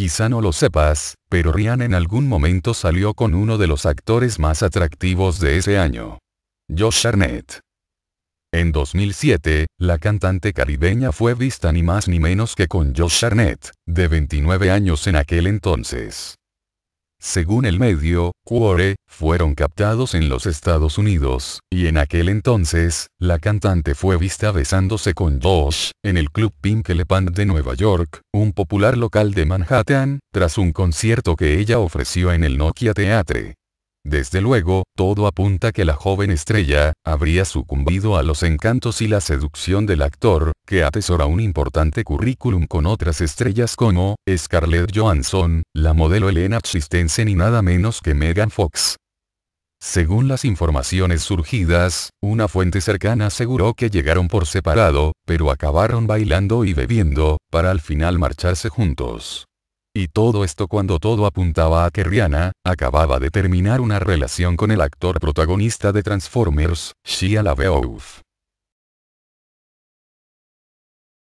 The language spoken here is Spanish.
Quizá no lo sepas, pero Rian en algún momento salió con uno de los actores más atractivos de ese año. Josh Arnett. En 2007, la cantante caribeña fue vista ni más ni menos que con Josh Arnett, de 29 años en aquel entonces. Según el medio, Quore, fueron captados en los Estados Unidos, y en aquel entonces, la cantante fue vista besándose con Josh, en el club Pink Elephant de Nueva York, un popular local de Manhattan, tras un concierto que ella ofreció en el Nokia Teatre. Desde luego, todo apunta que la joven estrella, habría sucumbido a los encantos y la seducción del actor, que atesora un importante currículum con otras estrellas como, Scarlett Johansson, la modelo Elena Christensen y nada menos que Megan Fox. Según las informaciones surgidas, una fuente cercana aseguró que llegaron por separado, pero acabaron bailando y bebiendo, para al final marcharse juntos. Y todo esto cuando todo apuntaba a que Rihanna, acababa de terminar una relación con el actor protagonista de Transformers, Shia LaBeouf.